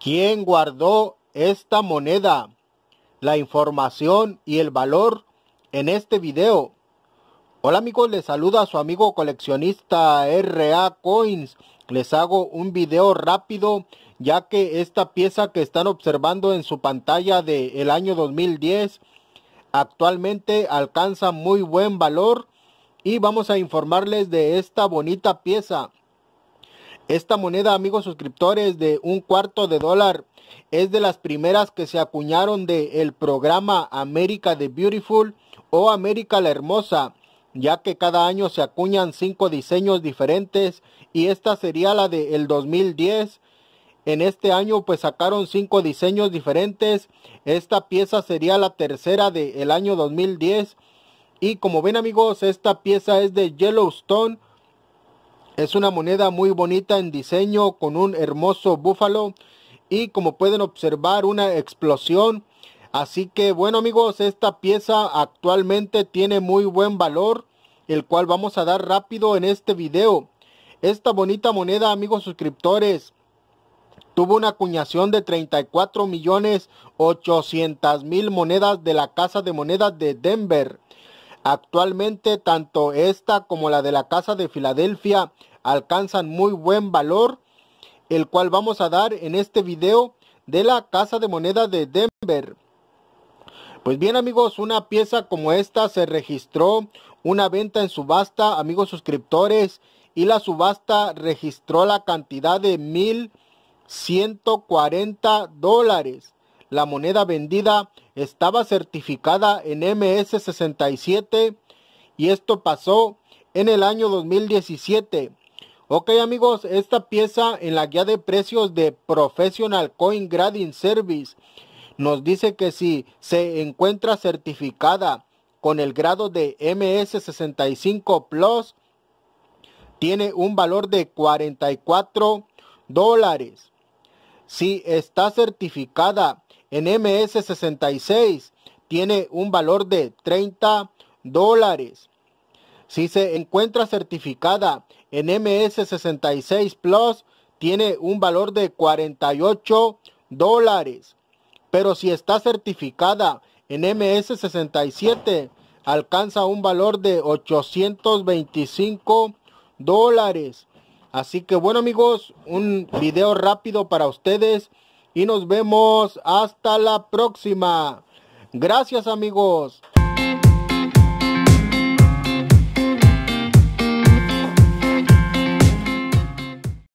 ¿Quién guardó esta moneda? La información y el valor en este video. Hola amigos, les saluda a su amigo coleccionista RA Coins. Les hago un video rápido ya que esta pieza que están observando en su pantalla del el año 2010 actualmente alcanza muy buen valor y vamos a informarles de esta bonita pieza. Esta moneda, amigos suscriptores, de un cuarto de dólar es de las primeras que se acuñaron del el programa América de Beautiful o América la Hermosa, ya que cada año se acuñan cinco diseños diferentes y esta sería la del 2010. En este año pues sacaron cinco diseños diferentes. Esta pieza sería la tercera del año 2010. Y como ven amigos, esta pieza es de Yellowstone es una moneda muy bonita en diseño con un hermoso búfalo y como pueden observar una explosión. Así que bueno amigos, esta pieza actualmente tiene muy buen valor, el cual vamos a dar rápido en este video. Esta bonita moneda amigos suscriptores tuvo una acuñación de 34.800.000 monedas de la Casa de Monedas de Denver. Actualmente tanto esta como la de la Casa de Filadelfia alcanzan muy buen valor, el cual vamos a dar en este video de la Casa de Moneda de Denver. Pues bien amigos, una pieza como esta se registró una venta en subasta, amigos suscriptores, y la subasta registró la cantidad de 1.140 dólares la moneda vendida estaba certificada en MS67 y esto pasó en el año 2017. Ok amigos, esta pieza en la guía de precios de Professional Coin Grading Service nos dice que si se encuentra certificada con el grado de MS65 Plus, tiene un valor de 44 dólares. Si está certificada en MS66 tiene un valor de 30 dólares. Si se encuentra certificada en MS66 Plus, tiene un valor de 48 dólares. Pero si está certificada en MS67, alcanza un valor de 825 dólares. Así que bueno amigos, un video rápido para ustedes y nos vemos hasta la próxima. Gracias amigos.